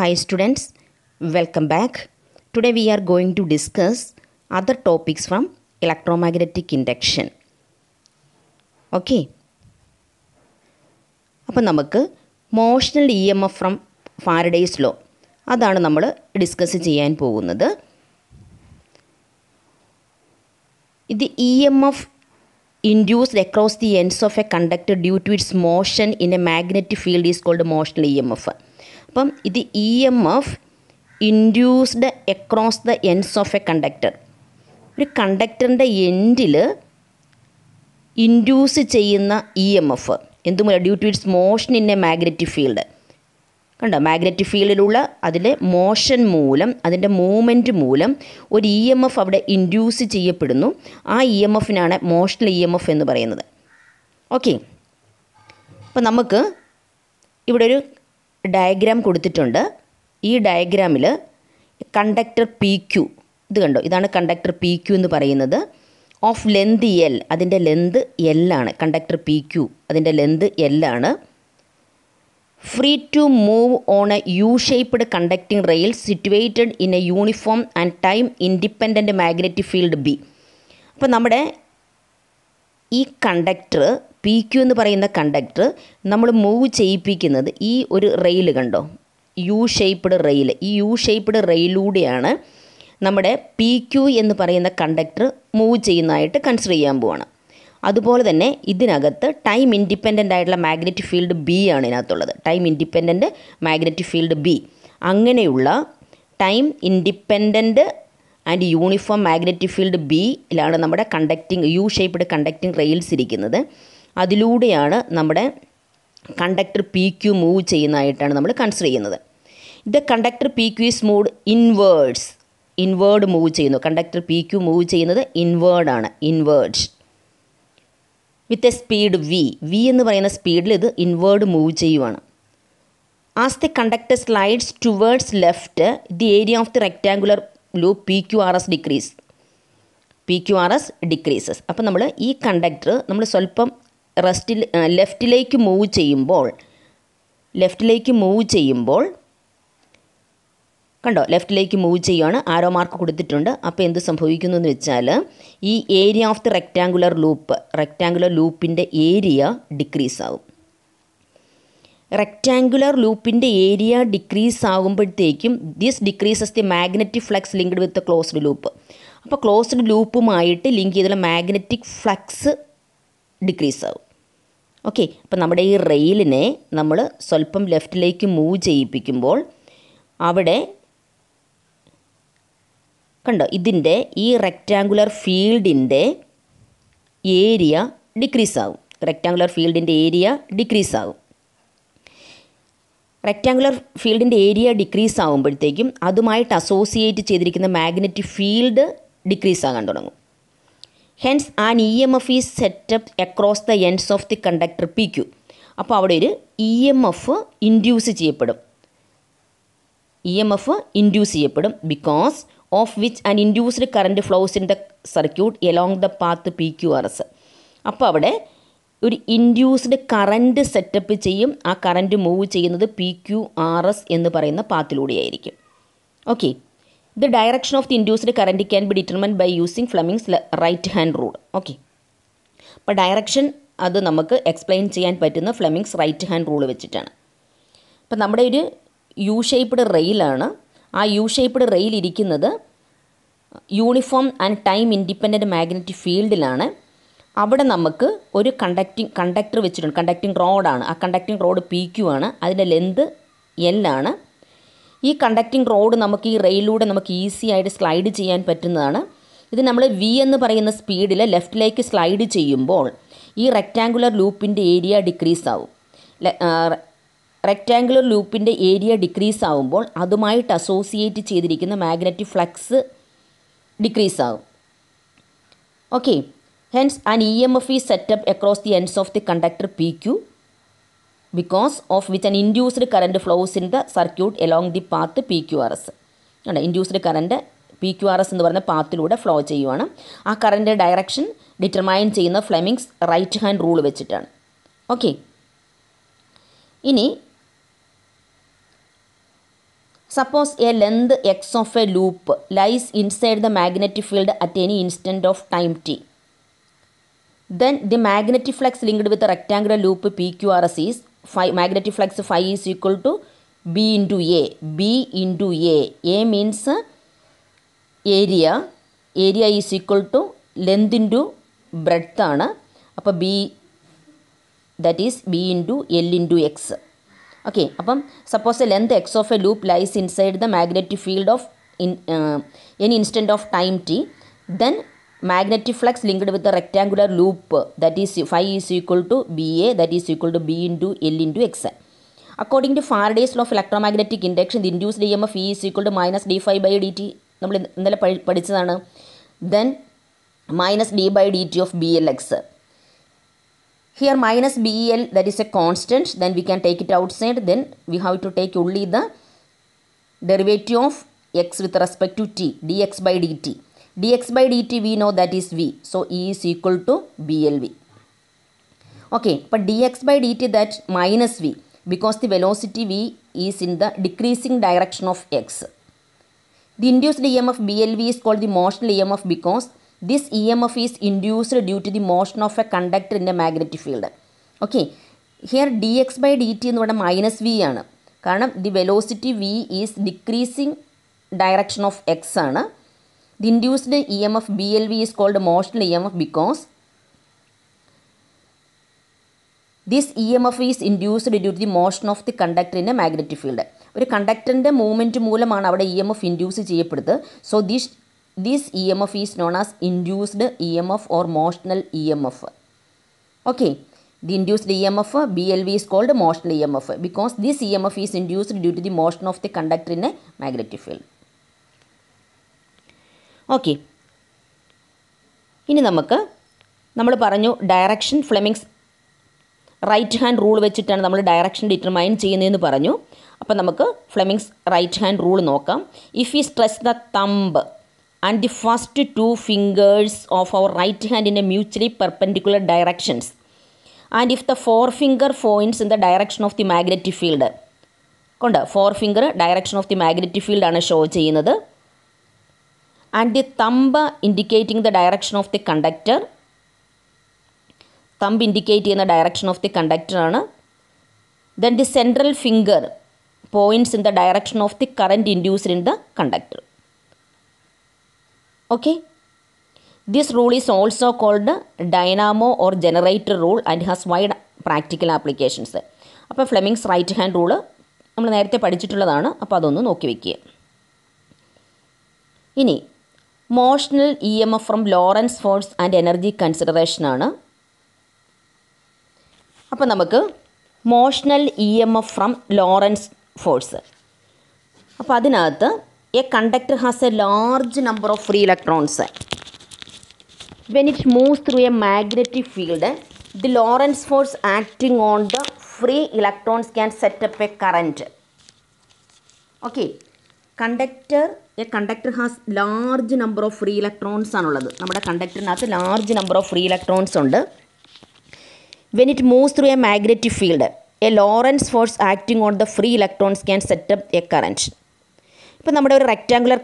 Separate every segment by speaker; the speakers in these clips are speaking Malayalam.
Speaker 1: Hi students, welcome back. Today we are going to discuss other topics from electromagnetic induction okay അപ്പോൾ നമുക്ക് motional E M F from Faraday's law അതാണ് നമ്മൾ ഡിസ്കസ് ചെയ്യാൻ പോകുന്നത് ഇത് E M F induced across the ends of a conductor due to its motion in a magnetic field is called motional E M F അപ്പം ഇത് E M F induced across the ends of a conductor ഒരു കണ്ടക്ടറിൻ്റെ എൻഡിൽ ഇൻഡ്യൂസ് ചെയ്യുന്ന ഇ എം എഫ് എന്തുമല്ല due to its motion in a magnetic field കണ്ടോ മാഗ്നറ്റിക് ഫീൽഡിലുള്ള അതിലെ മോഷൻ മൂലം അതിൻ്റെ മൂവ്മെൻറ്റ് മൂലം ഒരു ഇ എം എഫ് അവിടെ ഇൻഡ്യൂസ് ചെയ്യപ്പെടുന്നു ആ ഇ എം എഫിനാണ് മോഷണൽ ഇ എം എഫ് എന്ന് പറയുന്നത് ഓക്കെ അപ്പോൾ നമുക്ക് ഇവിടെ ഒരു ഡയഗ്രാം കൊടുത്തിട്ടുണ്ട് ഈ ഡയഗ്രാമിൽ കണ്ടക്ടർ പി ക്യു ഇത് കണ്ടോ ഇതാണ് കണ്ടക്ടർ പി ക്യു എന്ന് പറയുന്നത് ഓഫ് ലെന്ത് എൽ അതിൻ്റെ ലെന്ത് എൽ ആണ് കണ്ടക്ടർ പി ക്യു അതിൻ്റെ ലെന്ത് എൽ ആണ് free to move on a U shaped conducting rail situated in a uniform and time independent magnetic field B അപ്പോൾ നമ്മുടെ ഈ കണ്ടക്ടർ പി ക്യു എന്ന് പറയുന്ന കണ്ടക്ടർ നമ്മൾ മൂവ് ചെയ്യിപ്പിക്കുന്നത് ഈ ഒരു റെയിൽ കണ്ടോ യു ഷേപ്പ്ഡ് റെയിൽ ഈ യു ഷേപ്പ്ഡ് റെയിലൂടെയാണ് നമ്മുടെ പി ക്യു എന്ന് പറയുന്ന കണ്ടക്ടർ മൂവ് ചെയ്യുന്നതായിട്ട് കൺസിഡർ ചെയ്യാൻ പോവാണ് അതുപോലെ തന്നെ ഇതിനകത്ത് ടൈം ഇൻഡിപെൻഡൻ്റ് ആയിട്ടുള്ള മാഗ്നറ്റിക് ഫീൽഡ് ബി ആണ് ഇതിനകത്തുള്ളത് time independent magnetic field B അങ്ങനെയുള്ള time independent and uniform magnetic field ബിയിലാണ് നമ്മുടെ conducting U shaped conducting rails ഇരിക്കുന്നത് അതിലൂടെയാണ് നമ്മുടെ കണ്ടക്ടർ പി ക്യു മൂവ് ചെയ്യുന്നതായിട്ടാണ് നമ്മൾ കൺസിഡർ ചെയ്യുന്നത് the conductor P Q is move inwards inward move ചെയ്യുന്നു കണ്ടക്ടർ പി ക്യു മൂവ് ചെയ്യുന്നത് ആണ് inwards with a speed V V എന്ന് പറയുന്ന സ്പീഡിൽ ഇത് ഇൻവേർഡ് മൂവ് ചെയ്യുവാണ് as the conductor slides towards left the area of the rectangular loop P Q R S decrease P Q R S decreases അപ്പോൾ നമ്മൾ ഈ കണ്ടക്ടർ നമ്മൾ സ്വല്പം റെസ്റ്റിൽ ലെഫ്റ്റിലേക്ക് മൂവ് ചെയ്യുമ്പോൾ ലെഫ്റ്റിലേക്ക് മൂവ് ചെയ്യുമ്പോൾ കണ്ടോ ലെഫ്റ്റിലേക്ക് മൂവ് ചെയ്യുകയാണ് ആരോ മാർക്ക് കൊടുത്തിട്ടുണ്ട് അപ്പോൾ എന്ത് സംഭവിക്കുന്നു എന്ന് വെച്ചാൽ ഈ area of the rectangular loop rectangular ലൂപ്പിൻ്റെ ഏരിയ ഡിക്രീസ് ആവും റെക്റ്റാങ്കുലർ ലൂപ്പിൻ്റെ ഏരിയ ഡിക്രീസ് ആകുമ്പോഴത്തേക്കും this decreases the magnetic flux linked with closed loop അപ്പോൾ ക്ലോസ്ഡ് ലൂപ്പുമായിട്ട് ലിങ്ക് ചെയ്തുള്ള മാഗ്നറ്റിക് ഫ്ലക്സ് ഡിക്രീസ് ആവും ഓക്കെ അപ്പം നമ്മുടെ ഈ റെയിലിനെ നമ്മൾ സ്വല്പം ലെഫ്റ്റിലേക്ക് മൂവ് ചെയ്യിപ്പിക്കുമ്പോൾ അവിടെ കണ്ടോ ഇതിൻ്റെ ഈ റെക്റ്റാങ്കുലർ ഫീൽഡിൻ്റെ ഏരിയ ഡിക്രീസ് ആവും റെക്റ്റാങ്കുലർ ഫീൽഡിൻ്റെ ഏരിയ ഡിക്രീസ് ആവും റെക്റ്റാങ്കുലർ ഫീൽഡിൻ്റെ ഏരിയ ഡിക്രീസ് ആകുമ്പോഴത്തേക്കും അതുമായിട്ട് അസോസിയേറ്റ് ചെയ്തിരിക്കുന്ന മാഗ്നറ്റിക് ഫീൽഡ് ഡിക്രീസ് ആകാൻ തുടങ്ങും hence an E M F is set up across the ends of the conductor P Q അപ്പോൾ അവിടെ ഒരു ഇ എം എഫ് ഇൻഡ്യൂസ് ചെയ്യപ്പെടും ഇ എം എഫ് ഇൻഡ്യൂസ് ചെയ്യപ്പെടും because of which an induced current flows in the circuit along the path P Q R S അപ്പോൾ അവിടെ ഒരു ഇൻഡ്യൂസ്ഡ് കറൻറ്റ് സെറ്റപ്പ് ചെയ്യും ആ കറൻറ്റ് മൂവ് ചെയ്യുന്നത് പി ക്യു ആർ എസ് എന്ന് പറയുന്ന പാത്തിലൂടെയായിരിക്കും okay the direction of the induced current can be determined by using Fleming's right hand rule okay അപ്പോൾ ഡയറക്ഷൻ അത് നമുക്ക് എക്സ്പ്ലെയിൻ ചെയ്യാൻ പറ്റുന്ന ഫ്ലമിങ്സ് റൈറ്റ് ഹാൻഡ് റൂൾ വെച്ചിട്ടാണ് അപ്പം നമ്മുടെ ഒരു യു ഷേപ്പ്ഡ് റെയിലാണ് ആ യു ഷേപ്പ്ഡ് റെയിൽ ഇരിക്കുന്നത് uniform and time independent magnetic ഫീൽഡിലാണ് അവിടെ നമുക്ക് ഒരു കണ്ടക്ടിങ് കണ്ടക്ടർ വെച്ചിട്ടുണ്ട് കണ്ടക്ടിങ് റോഡാണ് ആ കണ്ടക്ടിങ് റോഡ് പി ക്യു ആണ് അതിൻ്റെ ലെന്ത് എല്ലാണ് ഈ കണ്ടക്റ്റിംഗ് റോഡ് നമുക്ക് ഈ റെയിലൂടെ നമുക്ക് ഈസി ആയിട്ട് സ്ലൈഡ് ചെയ്യാൻ പറ്റുന്നതാണ് ഇത് നമ്മൾ വി എന്ന് പറയുന്ന സ്പീഡിൽ ലെഫ്റ്റിലേക്ക് സ്ലൈഡ് ചെയ്യുമ്പോൾ ഈ റെക്റ്റാങ്കുലർ ലൂപ്പിൻ്റെ ഏരിയ ഡിക്രീസ് ആവും റെക്റ്റാങ്കുലർ ലൂപ്പിൻ്റെ ഏരിയ ഡിക്രീസ് ആവുമ്പോൾ അതുമായിട്ട് അസോസിയേറ്റ് ചെയ്തിരിക്കുന്ന മാഗ്നറ്റിക് ഫ്ലക്സ് ഡിക്രീസ് ആവും okay hence an E M F is set up across the ends of the conductor P Q because of which an induced current flows in the circuit along the path P Q R S അല്ല induced current P Q R S എന്ന് പറയുന്ന പാത്തിലൂടെ ഫ്ലോ ചെയ്യുവാണ് ആ കറൻറ്റ് ഡയറക്ഷൻ ഡിറ്റർമൈൻ ചെയ്യുന്ന ഫ്ലെമിങ്സ് റൈറ്റ് ഹാൻഡ് റൂൾ വെച്ചിട്ടാണ് ഓക്കെ ഇനി suppose a length X of a loop lies inside the magnetic field at any instant of time T then the magnetic flux linked with rectangular loop P Q R S is magnetic flux phi is equal to B into A. B into A. A means uh, area. Area is equal to length into breadth. Appa B that is B into L into X. Okay. Appa, suppose the length X of a loop lies inside the magnetic field of in, uh, any instant of time t. Then magnetic flux linked with the rectangular loop that is phi is equal to BA that is equal to B into L into XL. According to Faraday's law of electromagnetic induction, the induced EMF E is equal to minus d phi by dt. then minus d by dt of blx here minus bl that is a constant then we can take it outside then we have to take only the derivative of x with respect to t dx by dt dx by dt we know that is v. So E is equal to BLV. Okay, but dx by dt that minus v because the velocity v is in the decreasing direction of x. The induced EMF BLV is called the motional EMF because this EMF is induced due to the motion of a conductor in a magnetic field. Okay, here dx by dt എന്ന് പറഞ്ഞാൽ മൈനസ് വി ആണ് കാരണം the velocity V is decreasing direction of X ആണ് The induced EMF BLV is called motional EMF because this EMF is induced due to the motion of the conductor in a magnetic field ഒരു കണ്ടക്ടറിൻ്റെ മൂവ്മെൻറ്റ് മൂലമാണ് അവിടെ ഇ എം എഫ് ഇൻഡ്യൂസ് ചെയ്യപ്പെടുന്നത് so this this E M F is known as induced E M F or motional E M F okay the induced E M F B L V is called motional E M F because this E M F is induced due to the motion of the conductor in a magnetic field okay ഇനി നമുക്ക് നമ്മൾ പറഞ്ഞു direction Fleming's right hand rule വെച്ചിട്ടാണ് നമ്മൾ ഡയറക്ഷൻ ഡിറ്റർമൈൻ ചെയ്യുന്നതെന്ന് പറഞ്ഞു അപ്പോൾ നമുക്ക് ഫ്ലെമിങ്സ് റൈറ്റ് ഹാൻഡ് റൂൾ നോക്കാം if you stress the thumb and the first two fingers of our right hand in a mutually perpendicular directions and if the forefinger points in the direction of the magnetic field കൊണ്ട് forefinger direction of the magnetic ഫീൽഡാണ് ഷോ ചെയ്യുന്നത് and the thumb indicating the direction of the conductor thumb indicate ചെയ്യുന്ന ഡയറക്ഷൻ ഓഫ് ദി കണ്ടക്ടറാണ് then the central finger points in the direction of the current induced in the conductor okay this rule is also called dynamo or generator rule and has wide practical applications അപ്പോൾ ഫ്ലെമിങ്സ് റൈറ്റ് ഹാൻഡ് റൂള് നമ്മൾ നേരത്തെ പഠിച്ചിട്ടുള്ളതാണ് അപ്പോൾ അതൊന്ന് നോക്കി വയ്ക്കുക ഇനി motional E M F from Lorentz force and energy കൺസിഡറേഷനാണ് അപ്പോൾ നമുക്ക് motional E M F from Lorentz force അപ്പോൾ അതിനകത്ത് a conductor has a large number of free electrons when it moves through a magnetic field the Lorentz force acting on the free electrons can set up a current okay conductor a conductor has large number of free electrons ആണുള്ളത് നമ്മുടെ കണ്ടക്ടറിനകത്ത് large number of free electrons ഉണ്ട് when it moves through a magnetic field a Lorentz force acting on the free electrons can set up a current ഇപ്പം നമ്മുടെ ഒരു റെക്റ്റാങ്കുലർ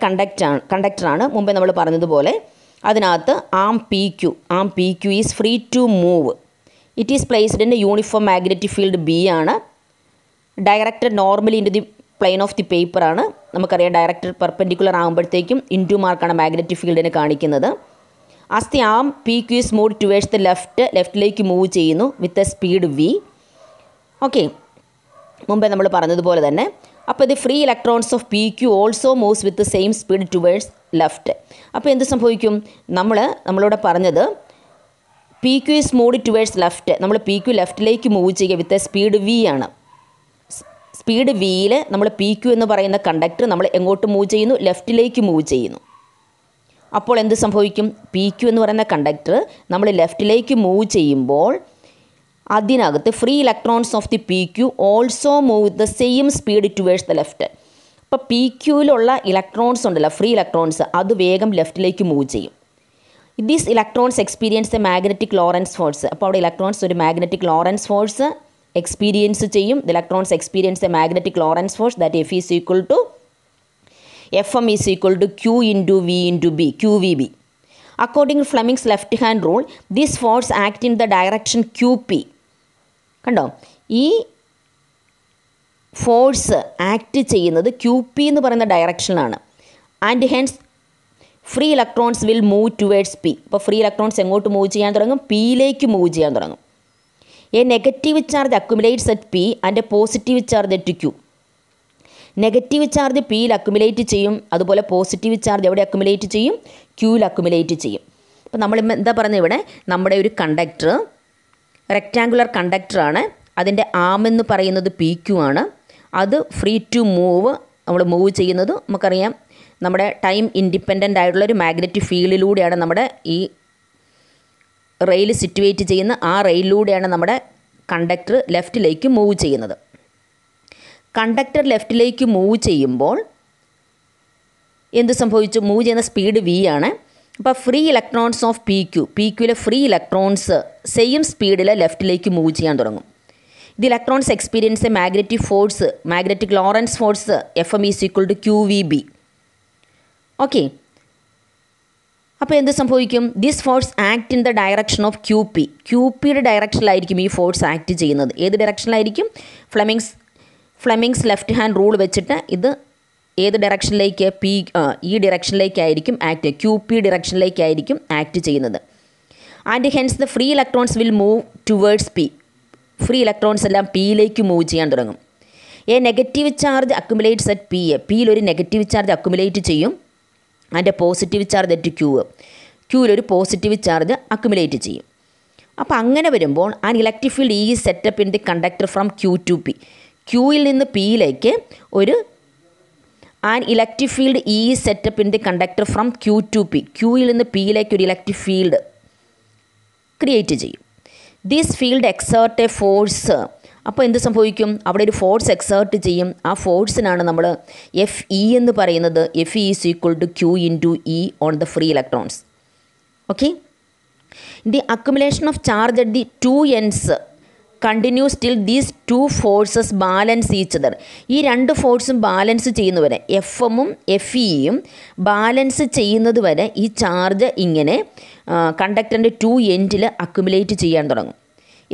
Speaker 1: ആണ് കണ്ടക്ടറാണ് മുമ്പേ നമ്മൾ പറഞ്ഞതുപോലെ അതിനകത്ത് arm P Q arm P Q is free to move it is placed in a uniform magnetic field B ആണ് directed normally in the plane of the paper ആണ് നമുക്കറിയാം ഡയറക്ടർ പെർപെൻഡിക്കുലർ ആകുമ്പോഴത്തേക്കും ഇൻറ്റു മാർക്കാണ് മാഗ്നറ്റിക് ഫീൽഡിനെ കാണിക്കുന്നത് അസ്ഥി arm P Q is move towards the left ലെഫ്റ്റിലേക്ക് മൂവ് ചെയ്യുന്നു with a speed V okay മുമ്പേ നമ്മൾ പറഞ്ഞതുപോലെ തന്നെ അപ്പോൾ ഇത് free electrons of P Q also moves with same speed towards left അപ്പോൾ എന്ത് സംഭവിക്കും നമ്മൾ നമ്മളിവിടെ പറഞ്ഞത് P Q is move towards left നമ്മൾ പി ക്യു ലെഫ്റ്റിലേക്ക് മൂവ് ചെയ്യുക വിത്ത് എ സ്പീഡ് വി ആണ് സ്പീഡ് വിയിൽ നമ്മൾ പി ക്യു എന്ന് പറയുന്ന കണ്ടക്ടർ നമ്മൾ എങ്ങോട്ട് മൂവ് ചെയ്യുന്നു ലെഫ്റ്റിലേക്ക് മൂവ് ചെയ്യുന്നു അപ്പോൾ എന്ത് സംഭവിക്കും പി ക്യു എന്ന് പറയുന്ന കണ്ടക്ടർ നമ്മൾ ലെഫ്റ്റിലേക്ക് മൂവ് ചെയ്യുമ്പോൾ അതിനകത്ത് free electrons of the P Q also move the same speed towards the left അപ്പോൾ പി ക്യൂവിലുള്ള ഇലക്ട്രോൺസ് ഉണ്ടല്ലോ ഫ്രീ ഇലക്ട്രോൺസ് അത് വേഗം ലെഫ്റ്റിലേക്ക് മൂവ് ചെയ്യും these electrons experience a magnetic Lorentz force അപ്പോൾ അവിടെ ഇലക്ട്രോൺസ് ഒരു മാഗ്നറ്റിക് ലോറൻസ് ഫോഴ്സ് എക്സ്പീരിയൻസ് ചെയ്യും the electrons experience a magnetic Lorentz force that F is equal to F M is equal to Q to V to B Q V B according Fleming's left hand rule this force act in the direction Q P കണ്ടോ ഈ ഫോഴ്സ് ആക്ട് ചെയ്യുന്നത് ക്യൂ പി എന്ന് പറയുന്ന ഡയറക്ഷനാണ് and hence free electrons will move towards P അപ്പോൾ ഫ്രീ ഇലക്ട്രോൺസ് എങ്ങോട്ട് മൂവ് ചെയ്യാൻ തുടങ്ങും പിയിലേക്ക് മൂവ് ചെയ്യാൻ തുടങ്ങും a negative charge accumulates at P and a positive charge at Q negative charge പിയിൽ അക്യുമുലേറ്റ് ചെയ്യും അതുപോലെ പോസിറ്റീവ് ചാർജ് എവിടെ അക്യുമുലേറ്റ് ചെയ്യും ക്യൂയിൽ അക്യുമുലേറ്റ് ചെയ്യും അപ്പോൾ നമ്മൾ എന്താ പറയുന്നത് ഇവിടെ നമ്മുടെ ഒരു കണ്ടക്ടർ റെക്റ്റാങ്കുലർ കണ്ടക്ടറാണ് അതിൻ്റെ ആമെന്ന് പറയുന്നത് പി ക്യു ആണ് അത് ഫ്രീ ടു മൂവ് നമ്മൾ മൂവ് ചെയ്യുന്നത് നമുക്കറിയാം നമ്മുടെ ടൈം ഇൻഡിപെൻഡൻ്റ് ആയിട്ടുള്ള ഒരു മാഗ്നറ്റിക് ഫീൽഡിലൂടെയാണ് നമ്മുടെ ഈ റെയിൽ സിറ്റുവേറ്റ് ചെയ്യുന്ന ആ റെയിലൂടെയാണ് നമ്മുടെ കണ്ടക്ടർ ലെഫ്റ്റിലേക്ക് മൂവ് ചെയ്യുന്നത് കണ്ടക്ടർ ലെഫ്റ്റിലേക്ക് മൂവ് ചെയ്യുമ്പോൾ എന്ത് സംഭവിച്ചു മൂവ് ചെയ്യുന്ന സ്പീഡ് വി ആണ് അപ്പോൾ free electrons of P Q P ക്യൂവിലെ ഫ്രീ ഇലക്ട്രോൺസ് സെയിം സ്പീഡിൽ ലെഫ്റ്റിലേക്ക് മൂവ് ചെയ്യാൻ തുടങ്ങും ഇത് electrons experience a magnetic force magnetic Lorentz force F M is equal to Q V B okay അപ്പോൾ എന്ത് സംഭവിക്കും this force act in the direction of Q P Q പിയുടെ ഡയറക്ഷനിലായിരിക്കും ഈ ഫോഴ്സ് ആക്ട് ചെയ്യുന്നത് ഏത് ഡയറക്ഷനിലായിരിക്കും Fleming's Fleming's left hand rule വെച്ചിട്ട് ഇത് ഏത് ഡയറക്ഷനിലേക്ക് പി ഈ ഡയറക്ഷനിലേക്കായിരിക്കും ആക്ട് ക്യു പി ഡയറക്ഷനിലേക്കായിരിക്കും ആക്ട് ചെയ്യുന്നത് and hence the free electrons will move towards P free electrons എല്ലാം പിയിലേക്ക് മൂവ് ചെയ്യാൻ തുടങ്ങും a negative charge accumulates at P a പിയിൽ ഒരു നെഗറ്റീവ് ചാർജ് അക്കുമുലേറ്റ് ചെയ്യും അതിൻ്റെ പോസിറ്റീവ് ചാർജ് എറ്റ് ക്യൂ ക്യൂവിൽ ഒരു പോസിറ്റീവ് ചാർജ് അക്യുമുലേറ്റ് ചെയ്യും അപ്പോൾ അങ്ങനെ വരുമ്പോൾ an electric field E set up in the conductor from Q to P ക്യൂയിൽ നിന്ന് പിയിലേക്ക് ഒരു an electric field E set up in the conductor from Q to P ക്യൂയിൽ നിന്ന് പിയിലേക്ക് ഒരു ഇലക്ട്രിക് ഫീൽഡ് ക്രിയേറ്റ് ചെയ്യും these field exert a force അപ്പോൾ എന്ത് സംഭവിക്കും അവിടെ ഒരു ഫോഴ്സ് എക്സേർട്ട് ചെയ്യും ആ ഫോഴ്സിനാണ് നമ്മൾ എഫ് ഇ എന്ന് പറയുന്നത് F E is equal to Q into E on the free electrons okay the accumulation of charge at the two ends continues still these two forces balance other ഈ രണ്ട് ഫോഴ്സും ബാലൻസ് ചെയ്യുന്നവരെ എഫ് എമ്മും എഫ് ഇയും ബാലൻസ് ചെയ്യുന്നത് വരെ ഈ ചാർജ് ഇങ്ങനെ കണ്ടക്ടറിൻ്റെ ടു എൻഡിൽ അക്കുമുലേറ്റ് ചെയ്യാൻ തുടങ്ങും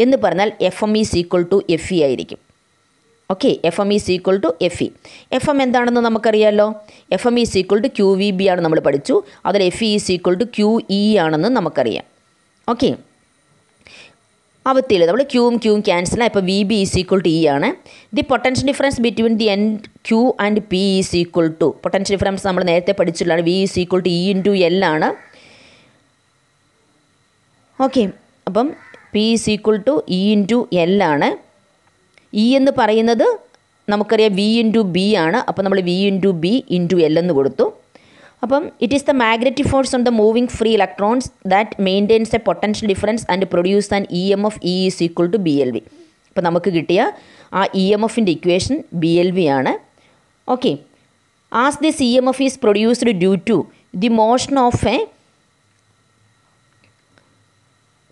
Speaker 1: എന്ന് പറഞ്ഞാൽ F M is equal to F E ആയിരിക്കും okay F M is equal to F E F M എന്താണെന്ന് നമുക്കറിയാമല്ലോ F M is equal to Q V B ആണ് നമ്മൾ പഠിച്ചു അതിൽ F E is equal to Q E ആണെന്ന് നമുക്കറിയാം ഓക്കെ അവത്തിയില്ല നമ്മൾ ക്യൂവും ക്യൂവും ക്യാൻസലാണ് ഇപ്പോൾ V B is equal to E ആണ് the potential difference between the end Q and P is equal to potential difference നമ്മൾ നേരത്തെ പഠിച്ചിട്ടുള്ളതാണ് V is equal to E into L ആണ് ഓക്കെ അപ്പം P is equal to E into L ആണ് ഇ e എന്ന് പറയുന്നത് നമുക്കറിയാം വി ഇൻറ്റു ബി ആണ് അപ്പോൾ നമ്മൾ V into B into L എന്ന് കൊടുത്തു അപ്പം it is the magnetic force on the moving free electrons that maintains a potential difference and produce an E M F E is equal to B L V അപ്പോൾ നമുക്ക് കിട്ടിയ ആ ഇ എം എഫിൻ്റെ ഇക്വേഷൻ ബി എൽ വി ആണ് okay as this E M F is produced due to the motion of a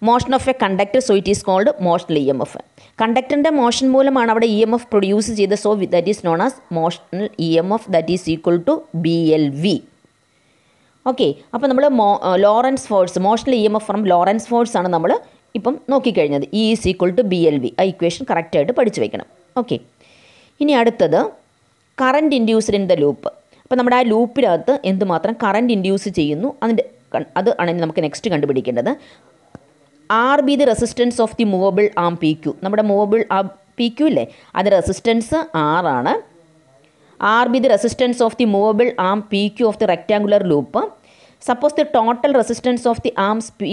Speaker 1: motion of a conductor so it is called motion E M F കണ്ടക്ടറിൻ്റെ മോഷൻ മൂലമാണ് അവിടെ ഇ എം എഫ് പ്രൊഡ്യൂസ് ചെയ്ത so we that is known as motional E M F that is equal to B L V okay അപ്പോൾ നമ്മൾ മോ Lorentz force motional E M F from Lorentz force ആണ് നമ്മൾ ഇപ്പം നോക്കിക്കഴിഞ്ഞത് E is equal to B L V ആ ഇക്വേഷൻ കറക്റ്റായിട്ട് പഠിച്ചു വയ്ക്കണം ഓക്കെ ഇനി അടുത്തത് current induced in the loop അപ്പോൾ നമ്മുടെ ആ ലൂപ്പിനകത്ത് എന്തുമാത്രം കറണ്ട് ഇൻഡ്യൂസ് ചെയ്യുന്നു അതിൻ്റെ അത് ആണെങ്കിൽ നമുക്ക് നെക്സ്റ്റ് കണ്ടുപിടിക്കേണ്ടത് R be the resistance of the movable arm P Q നമ്മുടെ മൂവബിൾ ആ പി ക്യു ഇല്ലേ അത് റെസിസ്റ്റൻസ് ആറാണ് R be the resistance of the movable arm P Q of the rectangular loop suppose the total resistance of the arms P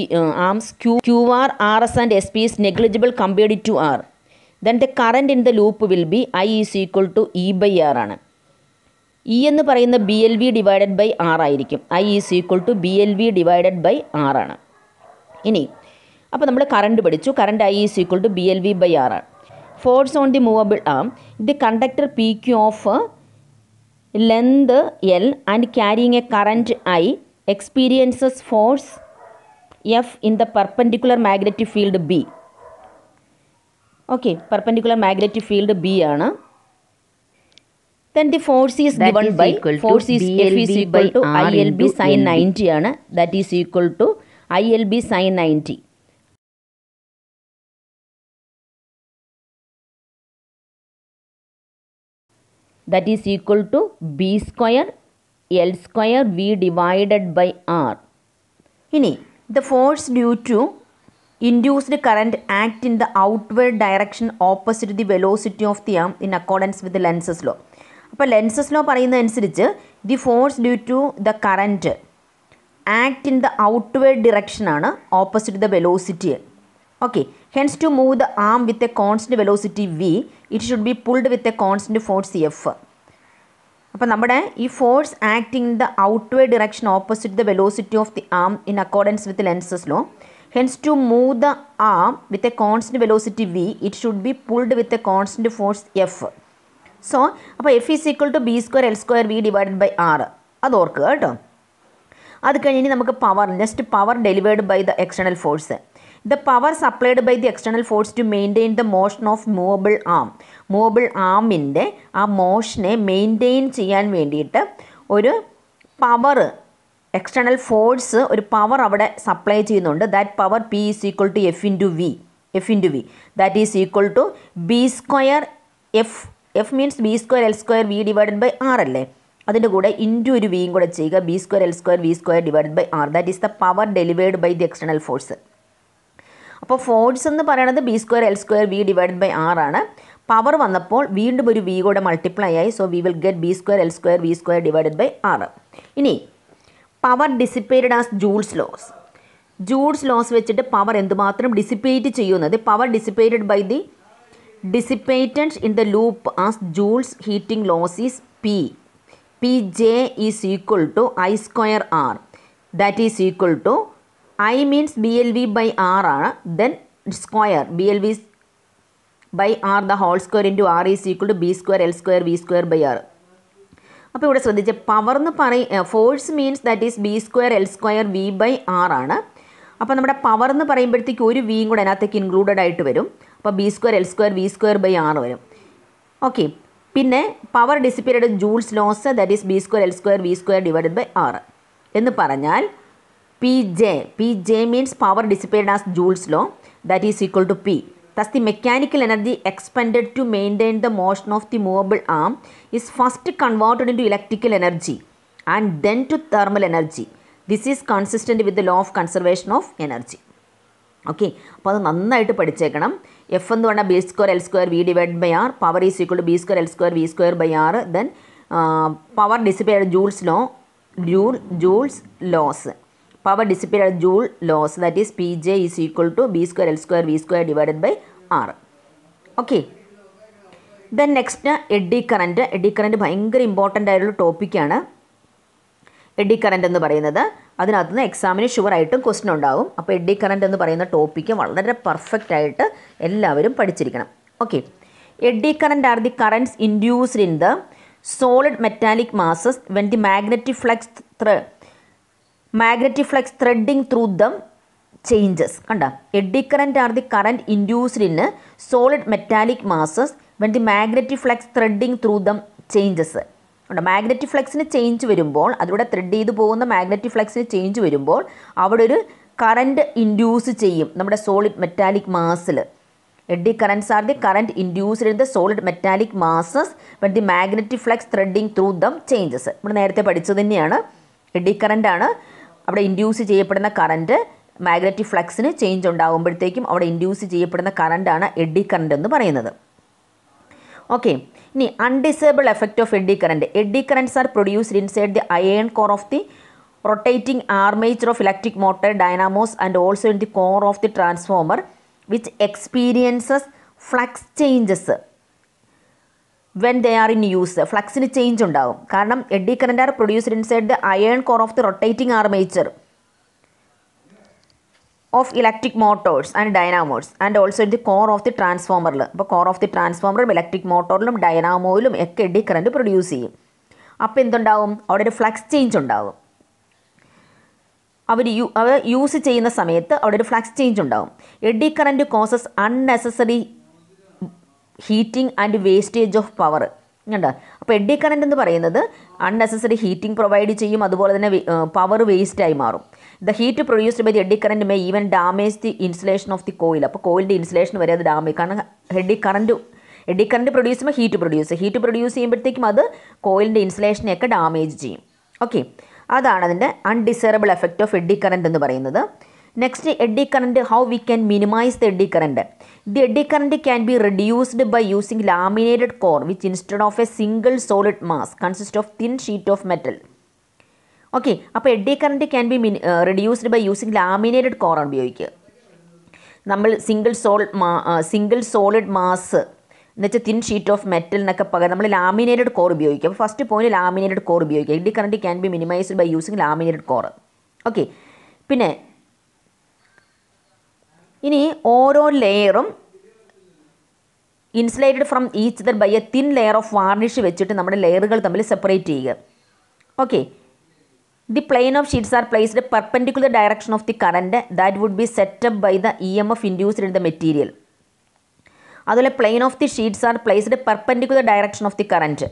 Speaker 1: arms Q Q R R S and S P is negligible compared to R then the current in the loop will be I is equal to E by R ആണ് ഇ e എന്ന് പറയുന്ന B L V divided by R ആയിരിക്കും I is equal to B L V divided by R ആണ് ഇനി അപ്പോൾ നമ്മൾ കറണ്ട് പഠിച്ചു current I is equal to B L V by R ആണ് force on the movable uh the conductor P Q of length L and carrying a current I experiences force F in the perpendicular magnetic field B okay perpendicular magnetic field B ആണ് then the force is given by force is F is equal to I L B sine ninety ആണ് that is equal to I L B sine ninety that is equal to b square l square v divided by r. ഇനി the force due to induced current act in the outward direction opposite the velocity of the arm in accordance with Lenz's law അപ്പോൾ ലെൻസസ് ലോ പറയുന്നതനുസരിച്ച് the force due to the current act in the outward ഡിറക്ഷനാണ് opposite the velocity okay hence to move the arm with a constant velocity v it should be pulled with a constant force f appo nammade ee force acting in the outward direction opposite the velocity of the arm in accordance with lenz's law hence to move the arm with a constant velocity v it should be pulled with a constant force f so appo f is equal to b square l square v divided by r adu orkka kada adu kani ini namaku power just power delivered by the external force the power supplied by the external force to maintain the motion of movable arm movable ആമിൻ്റെ ആ മോഷനെ മെയിൻറ്റെയിൻ ചെയ്യാൻ വേണ്ടിയിട്ട് ഒരു പവർ എക്സ്റ്റേണൽ ഫോഴ്സ് ഒരു പവർ അവിടെ സപ്ലൈ ചെയ്യുന്നുണ്ട് that power P is equal to F into V F into V that is equal to B square F F means B square L square V divided by R അല്ലേ അതിൻ്റെ കൂടെ ഇൻറ്റു ഒരു വിയും കൂടെ ചെയ്യുക B square L square V square divided by R that is the power delivered by the external force അപ്പോൾ ഫോഴ്സ് എന്ന് പറയുന്നത് B square L square V divide by R ആണ് പവർ വന്നപ്പോൾ വീണ്ടും ഒരു വി കൂടെ മൾട്ടിപ്ലൈ ആയി so we will get B square L square V square divided by R ഇനി power dissipated as Joule's loss Joule's loss വെച്ചിട്ട് പവർ എന്തുമാത്രം ഡിസിപ്പേറ്റ് ചെയ്യുന്നത് power dissipated by the dissipated in the loop as Joule's heating loss is P P J is equal to I square R that is equal to I means B L V by R ആണ് then square B L V by R the whole square into R is equal to B square L square V square by R അപ്പോൾ ഇവിടെ ശ്രദ്ധിച്ച് പവർ എന്ന് പറയ force means that is B square L square V by R ആണ് അപ്പോൾ നമ്മുടെ പവർ എന്ന് പറയുമ്പോഴത്തേക്ക് ഒരു വിയും കൂടെ അതിനകത്തേക്ക് ഇൻക്ലൂഡഡ് ആയിട്ട് വരും അപ്പോൾ B square L square V square by R വരും ഓക്കെ പിന്നെ പവർ ഡിസിപ്പിയറുടെ Joule's loss that is B square L square V square divided by R എന്ന് പറഞ്ഞാൽ Pj. Pj means power dissipated as joules law that is equal to P. Thus the mechanical energy expended to maintain the motion of the movable arm is first converted into electrical energy and then to thermal energy. This is consistent with the law of conservation of energy. Okay അപ്പോൾ അത് നന്നായിട്ട് പഠിച്ചേക്കണം എഫ് എന്ന് പറഞ്ഞാൽ B square L square V divide by R power is equal to B square L square V square by R then power dissipated Joule's low joule Joule's loss power dissipate at joule loss that is P J is equal to B square L square V square divided by R okay then next eddy current eddy current ഭയങ്കര ഇമ്പോർട്ടൻ്റ് ആയിട്ടുള്ള ടോപ്പിക്കാണ് എഡി കറൻറ്റ് എന്ന് പറയുന്നത് അതിനകത്ത് നിന്ന് എക്സാമിന് ഷുവറായിട്ടും ക്വസ്റ്റൻ ഉണ്ടാവും അപ്പോൾ എഡി കറൻറ്റ് എന്ന് പറയുന്ന ടോപ്പിക്ക് വളരെ പെർഫെക്റ്റ് ആയിട്ട് എല്ലാവരും പഠിച്ചിരിക്കണം okay eddy current are the currents induced in the solid metallic masses when the magnetic flux magnetic flux threading through them changes കണ്ട eddy current are the current induced in solid metallic masses when the magnetic flux threading through them changes ഉണ്ട് മാഗ്നറ്റിക് ഫ്ലക്സിന് ചേഞ്ച് വരുമ്പോൾ അതിലൂടെ ത്രെഡ് ചെയ്ത് പോകുന്ന മാഗ്നറ്റിക് ഫ്ലക്സിന് ചേഞ്ച് വരുമ്പോൾ അവിടെ ഒരു കറൻറ്റ് ഇൻഡ്യൂസ് ചെയ്യും നമ്മുടെ സോളിഡ് മെറ്റാലിക് മാസിൽ eddy currents are the current induced in the solid metallic masses when the magnetic flux threading through them changes നമ്മൾ നേരത്തെ പഠിച്ചത് തന്നെയാണ് എഡി കറൻ്റ് ആണ് അവിടെ ഇൻഡ്യൂസ് ചെയ്യപ്പെടുന്ന കറണ്ട് മാഗ്നറ്റിക് ഫ്ലക്സിന് ചേഞ്ച് ഉണ്ടാകുമ്പോഴത്തേക്കും അവിടെ ഇൻഡ്യൂസ് ചെയ്യപ്പെടുന്ന കറണ്ടാണ് എഡി കറണ്ട് എന്ന് പറയുന്നത് ഓക്കെ ഇനി undesirable effect of eddy current eddy currents are produced inside the iron core of the rotating armature of electric motor dynamos and also in the core of the transformer which experiences flux changes when they are in use ഫ്ലക്സിന് ചേഞ്ച് ഉണ്ടാവും കാരണം eddy current are produced inside the iron core of the rotating armature of electric motors and dynamos and also in the core of the ട്രാൻസ്ഫോമറിൽ അപ്പോൾ കോർ ഓഫ് ദി ട്രാൻസ്ഫോമറും ഇലക്ട്രിക് മോട്ടോറിലും ഡൈനാമോയിലും ഒക്കെ എഡി കറൻറ്റ് പ്രൊഡ്യൂസ് ചെയ്യും അപ്പോൾ എന്തുണ്ടാവും അവിടെ ഒരു ഫ്ലക്സ് ചേഞ്ച് ഉണ്ടാവും അവർ യു അവർ യൂസ് ചെയ്യുന്ന സമയത്ത് അവിടെ ഒരു ഫ്ലക്സ് ചേഞ്ച് ഉണ്ടാവും eddy current causes unnecessary heating and wastage of power കണ്ട അപ്പോൾ എഡി കറൻറ്റ് എന്ന് പറയുന്നത് അൺനെസസറി ഹീറ്റിംഗ് പ്രൊവൈഡ് ചെയ്യും അതുപോലെ തന്നെ പവർ വേസ്റ്റായി മാറും the heat produced by the eddy current may even damage the insulation of the coil അപ്പോൾ കോയിലിൻ്റെ ഇൻസുലേഷൻ വരെ അത് ഡാമേജ് കാരണം eddy current eddy current produce ചെയ്യുമ്പോൾ ഹീറ്റ് പ്രൊഡ്യൂസ് ഹീറ്റ് പ്രൊഡ്യൂസ് ചെയ്യുമ്പോഴത്തേക്കും അത് കോയിലിൻ്റെ ഇൻസുലേഷനെയൊക്കെ ഡാമേജ് ചെയ്യും ഓക്കെ അതാണ് അതിൻ്റെ undesirable effect of eddy current എന്ന് പറയുന്നത് next eddy current how we can minimise the eddy current the eddy current can be reduced by using laminated core which instead of a single solid mass consist of thin sheet of metal okay അപ്പോൾ eddy current can be min reduced by using laminated ആണ് ഉപയോഗിക്കുക നമ്മൾ single sole single solid mass എന്നുവെച്ചാൽ തിൻ ഷീറ്റ് ഓഫ് മെറ്റൽ എന്നൊക്കെ പകരം നമ്മൾ ലാമിനേറ്റഡ് കോർ ഉപയോഗിക്കും അപ്പോൾ ഫസ്റ്റ് പോയിന്റ് ലാമിനേറ്റഡ് കോർ ഉപയോഗിക്കുക eddy current can be minimised by using laminated core okay പിന്നെ ഇനി ഓരോ ലെയറും insulated from each other by a thin layer of varnish വെച്ചിട്ട് നമ്മുടെ ലെയറുകൾ തമ്മിൽ സെപ്പറേറ്റ് ചെയ്യുക okay the plane of sheets are placed perpendicular direction of the current that would be set up by the E M F induced in the material അതുപോലെ plane of the sheets are placed perpendicular direction of the current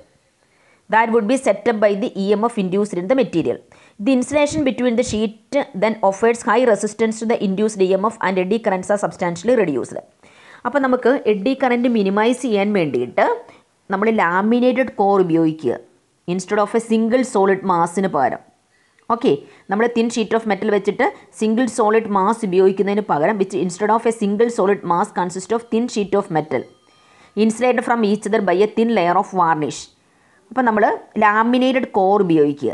Speaker 1: that would be set up by the E M F induced in the material between the sheet then sheet high resistance to the induce D M F and eddy currents are substantially reduced അപ്പോൾ നമുക്ക് എഡി കറൻറ്റ് മിനിമൈസ് ചെയ്യാൻ വേണ്ടിയിട്ട് നമ്മൾ ലാമിനേറ്റഡ് കോർ ഉപയോഗിക്കുക instead of a single solid മാസിന് പകരം ഓക്കെ നമ്മൾ തിൻ ഷീറ്റ് ഓഫ് മെറ്റൽ വെച്ചിട്ട് സിംഗിൾ സോളിഡ് മാസ് ഉപയോഗിക്കുന്നതിന് പകരം which instead of a single solid mass consist of thin sheet of metal insulated from each other by a thin layer of varnish അപ്പോൾ നമ്മൾ ലാമിനേറ്റഡ് കോർ ഉപയോഗിക്കുക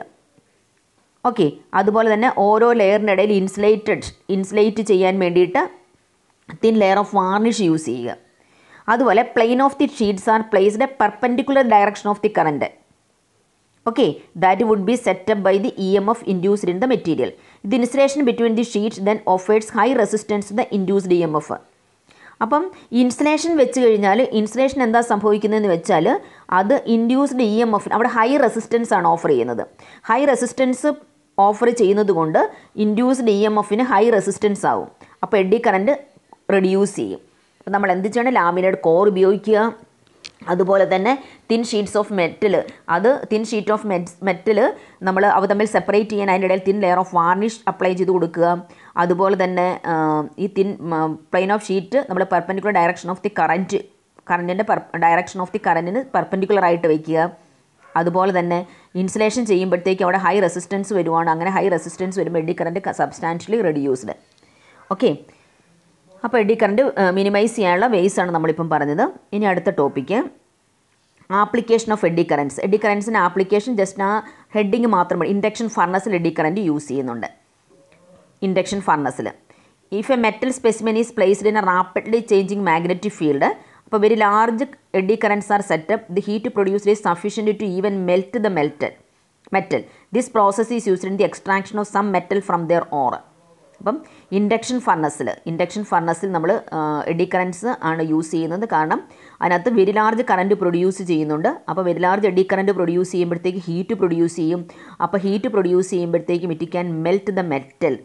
Speaker 1: ഓക്കെ അതുപോലെ തന്നെ ഓരോ ലെയറിൻ്റെ ഇടയിൽ ഇൻസുലേറ്റഡ് ഇൻസുലേറ്റ് ചെയ്യാൻ വേണ്ടിയിട്ട് thin layer of varnish use ചെയ്യുക അതുപോലെ plane of the sheets are placed a perpendicular direction of the current okay that would be set up by the E M F induced in the material ഇത് insulation between the sheets then offers high resistance the induced E M F അപ്പം ഇൻസുലേഷൻ വെച്ച് കഴിഞ്ഞാൽ ഇൻസുലേഷൻ എന്താ സംഭവിക്കുന്നതെന്ന് വെച്ചാൽ അത് ഇൻഡ്യൂസ്ഡ് ഇ എം എഫ് അവിടെ ഹൈ റെസിസ്റ്റൻസ് ആണ് ഓഫർ ചെയ്യുന്നത് ഹൈ റെസിസ്റ്റൻസ് ഓഫർ ചെയ്യുന്നത് കൊണ്ട് ഇൻഡ്യൂസ്ഡ് ഇ എം എഫിന് ഹൈ റെസിസ്റ്റൻസ് ആവും അപ്പോൾ എഡി കറൻറ്റ് റെഡ്യൂസ് ചെയ്യും അപ്പോൾ നമ്മൾ എന്ത് ചെയ്യണം ലാമിനേറ്റ് കോർ ഉപയോഗിക്കുക അതുപോലെ തന്നെ തിൻ ഷീറ്റ്സ് ഓഫ് മെറ്റൽ അത് തിൻ ഷീറ്റ് ഓഫ് മെറ്റൽ നമ്മൾ അവ തമ്മിൽ സെപ്പറേറ്റ് ചെയ്യാൻ അതിൻ്റെ ഇടയിൽ thin layer of varnish apply ചെയ്ത് കൊടുക്കുക അതുപോലെ തന്നെ ഈ തിൻ പ്ലെയിൻ ഓഫ് ഷീറ്റ് നമ്മൾ perpendicular direction of the current കറൻറ്റിൻ്റെ ഡയറക്ഷൻ ഓഫ് ദി കറൻറ്റിന് പെർപ്പൻഡിക്കുലർ ആയിട്ട് വയ്ക്കുക അതുപോലെ തന്നെ ഇൻസുലേഷൻ ചെയ്യുമ്പോഴത്തേക്കും അവിടെ ഹൈ റെസിസ്റ്റൻസ് വരുവാണ് അങ്ങനെ ഹൈ റെസിസ്റ്റൻസ് വരുമ്പോൾ eddy current substantially reduced okay അപ്പോൾ എഡി കറണ്ട് മിനിമൈസ് ചെയ്യാനുള്ള വേസാണ് നമ്മളിപ്പം പറഞ്ഞത് ഇനി അടുത്ത topic application of eddy currents eddy കറൻസിൻ്റെ ആപ്ലിക്കേഷൻ ജസ്റ്റ് ആ ഹെഡിങ് മാത്രം ഇൻഡക്ഷൻ ഫർണസിൽ എഡി കറൻറ്റ് യൂസ് ചെയ്യുന്നുണ്ട് ഇൻഡക്ഷൻ ഫർണസിൽ if a metal specimen is placed in a rapidly changing magnetic field അപ്പോൾ very large eddy currents are set up the heat produced is sufficient to even melt the മെൽറ്റൽ metal this process is used in the extraction of some metal from their ore അപ്പം ഇൻഡക്ഷൻ ഫർണസിൽ ഇൻഡക്ഷൻ ഫർണസിൽ നമ്മൾ എഡി കറൻസ് ആണ് യൂസ് ചെയ്യുന്നത് കാരണം അതിനകത്ത് വെരി ലാർജ് കറൻറ്റ് പ്രൊഡ്യൂസ് ചെയ്യുന്നുണ്ട് അപ്പോൾ very large eddy current produce ചെയ്യുമ്പോഴത്തേക്ക് ഹീറ്റ് പ്രൊഡ്യൂസ് ചെയ്യും അപ്പോൾ ഹീറ്റ് പ്രൊഡ്യൂസ് ചെയ്യുമ്പോഴത്തേക്കും it can melt the metal